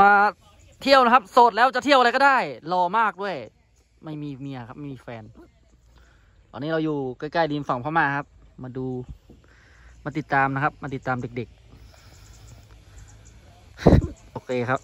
มาเที่ยวนะครับ โสดแล้วจะเที่ยวอะไรก็ได้ รอมากด้วย ไม่มีเมียครับไม่มีแฟน ตอนนี้เราอยู่ใกล้ๆดินฝั่งพม่าครับ มาดูมาติดตามนะครับ มาติดตามเด็กๆ โอเคครับ